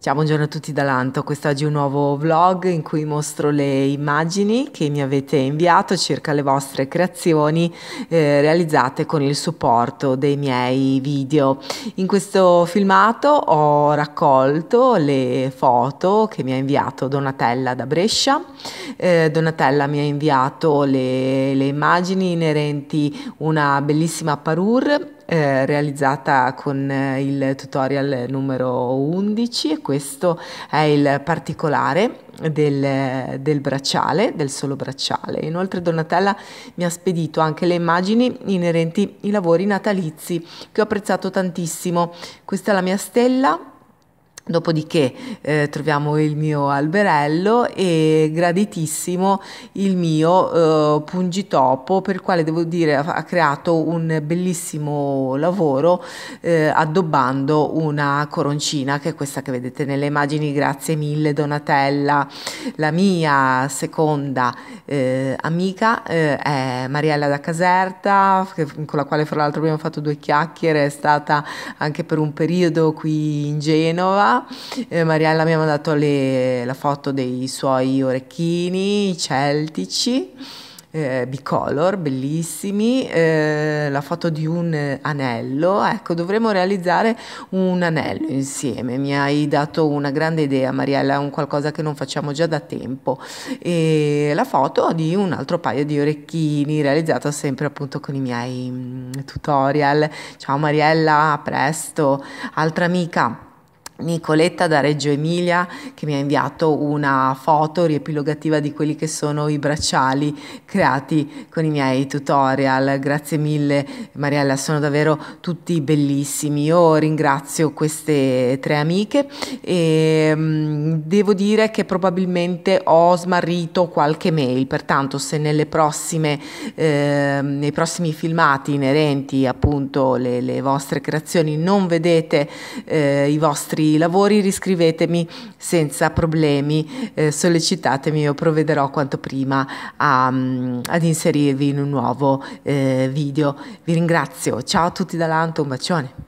Ciao, buongiorno a tutti da Lanto. Quest'oggi un nuovo vlog in cui mostro le immagini che mi avete inviato circa le vostre creazioni eh, realizzate con il supporto dei miei video. In questo filmato ho raccolto le foto che mi ha inviato Donatella da Brescia. Eh, Donatella mi ha inviato le, le immagini inerenti una bellissima parure eh, realizzata con eh, il tutorial numero 11 e questo è il particolare del, del, bracciale, del solo bracciale. Inoltre Donatella mi ha spedito anche le immagini inerenti ai lavori natalizi che ho apprezzato tantissimo. Questa è la mia stella Dopodiché eh, troviamo il mio alberello e graditissimo il mio eh, pungitopo per il quale devo dire ha, ha creato un bellissimo lavoro eh, addobbando una coroncina che è questa che vedete nelle immagini grazie mille Donatella. La mia seconda eh, amica eh, è Mariella da Caserta che, con la quale fra l'altro abbiamo fatto due chiacchiere, è stata anche per un periodo qui in Genova Mariella. Eh, Mariella mi ha mandato le, la foto dei suoi orecchini celtici. Eh, bicolor bellissimi eh, la foto di un anello ecco dovremmo realizzare un anello insieme mi hai dato una grande idea Mariella un qualcosa che non facciamo già da tempo e la foto di un altro paio di orecchini realizzato sempre appunto con i miei mm, tutorial ciao Mariella a presto altra amica Nicoletta da Reggio Emilia che mi ha inviato una foto riepilogativa di quelli che sono i bracciali creati con i miei tutorial. Grazie mille Mariella, sono davvero tutti bellissimi. Io ringrazio queste tre amiche e mm, devo dire che probabilmente ho smarrito qualche mail, pertanto se prossime, eh, nei prossimi filmati inerenti appunto le, le vostre creazioni non vedete eh, i vostri lavori, riscrivetemi senza problemi, eh, sollecitatemi, io provvederò quanto prima a, mm, ad inserirvi in un nuovo eh, video. Vi ringrazio, ciao a tutti da Lanto, un bacione.